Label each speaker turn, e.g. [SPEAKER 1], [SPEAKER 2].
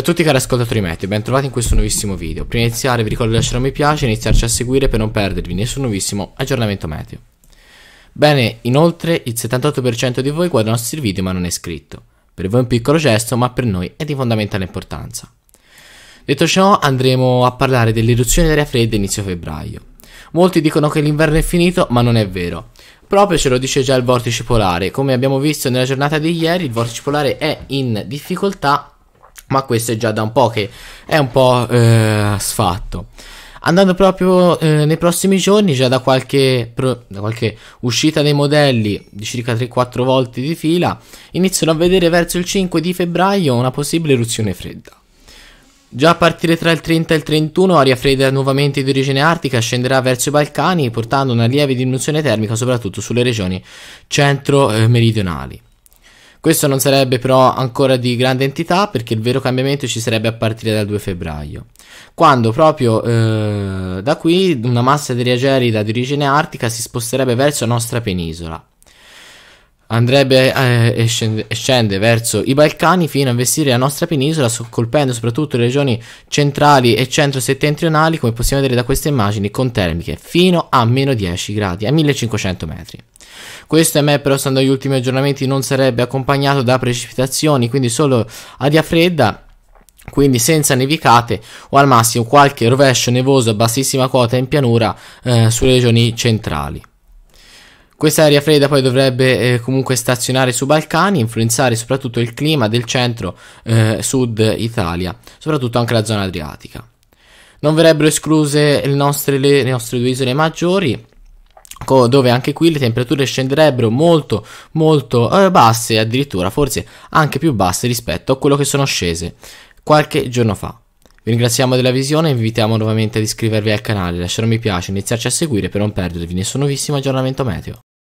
[SPEAKER 1] Ciao a tutti cari ascoltatori Meteo, trovati in questo nuovissimo video. Prima di iniziare vi ricordo di lasciare un mi piace e iniziarci a seguire per non perdervi nessun nuovissimo aggiornamento meteo. Bene, inoltre il 78% di voi guarda i nostri video ma non è iscritto. Per voi è un piccolo gesto ma per noi è di fondamentale importanza. Detto ciò andremo a parlare dell'eruzione d'aria fredda inizio febbraio. Molti dicono che l'inverno è finito, ma non è vero. Proprio ce lo dice già il vortice polare. Come abbiamo visto nella giornata di ieri, il vortice polare è in difficoltà ma questo è già da un po' che è un po' eh, sfatto. Andando proprio eh, nei prossimi giorni, già da qualche, pro- da qualche uscita dei modelli di circa 3-4 volte di fila, iniziano a vedere verso il 5 di febbraio una possibile eruzione fredda. Già a partire tra il 30 e il 31 aria fredda nuovamente di origine artica scenderà verso i Balcani portando una lieve diminuzione termica soprattutto sulle regioni centro-meridionali. Eh, questo non sarebbe però ancora di grande entità perché il vero cambiamento ci sarebbe a partire dal 2 febbraio, quando proprio eh, da qui una massa di aerida di origine artica si sposterebbe verso la nostra penisola. Andrebbe eh, e, scende, e scende verso i Balcani fino a investire la nostra penisola, colpendo soprattutto le regioni centrali e centro-settentrionali, come possiamo vedere da queste immagini, con termiche fino a meno 10 gradi, a 1500 metri. Questo EME però stando agli ultimi aggiornamenti non sarebbe accompagnato da precipitazioni, quindi solo aria fredda quindi senza nevicate o al massimo qualche rovescio nevoso a bassissima quota in pianura eh, sulle regioni centrali. Questa aria fredda poi dovrebbe eh, comunque stazionare sui Balcani, influenzare soprattutto il clima del centro-sud eh, Italia, soprattutto anche la zona adriatica. Non verrebbero escluse le nostre, le nostre due isole maggiori, bianco dove anche qui le temperature scenderebbero molto molto eh, basse addirittura forse anche più basse rispetto a quello che sono scese qualche giorno fa. Vi ringraziamo della visione e vi invitiamo nuovamente ad iscrivervi al canale, lasciare un mi piace, iniziarci a seguire per non perdervi nessun nuovissimo aggiornamento meteo.